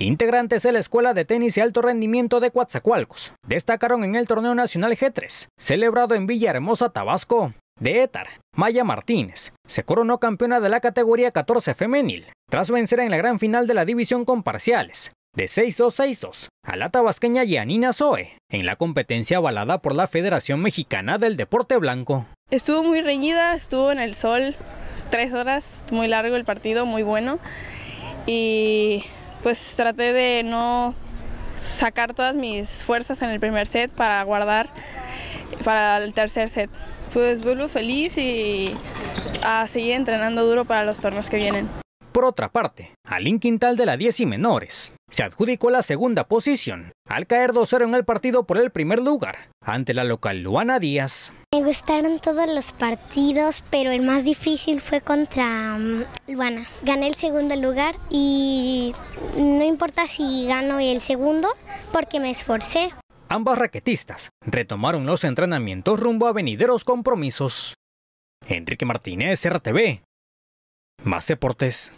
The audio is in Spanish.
Integrantes de la Escuela de Tenis y Alto Rendimiento de Coatzacoalcos destacaron en el Torneo Nacional G3, celebrado en Villahermosa, Tabasco. De Etar Maya Martínez se coronó campeona de la categoría 14 femenil, tras vencer en la gran final de la división con parciales, de 6-2-6-2 a la tabasqueña Yanina Zoe, en la competencia avalada por la Federación Mexicana del Deporte Blanco. Estuvo muy reñida, estuvo en el sol tres horas, muy largo el partido, muy bueno. Y pues traté de no sacar todas mis fuerzas en el primer set para guardar para el tercer set. Pues vuelvo feliz y a seguir entrenando duro para los torneos que vienen. Por otra parte, Alin Quintal de la 10 y menores se adjudicó la segunda posición al caer 2-0 en el partido por el primer lugar ante la local Luana Díaz. Me gustaron todos los partidos, pero el más difícil fue contra mm, Luana. Gané el segundo lugar y importa si gano el segundo porque me esforcé. Ambas raquetistas retomaron los entrenamientos rumbo a venideros compromisos. Enrique Martínez, RTV. Más deportes.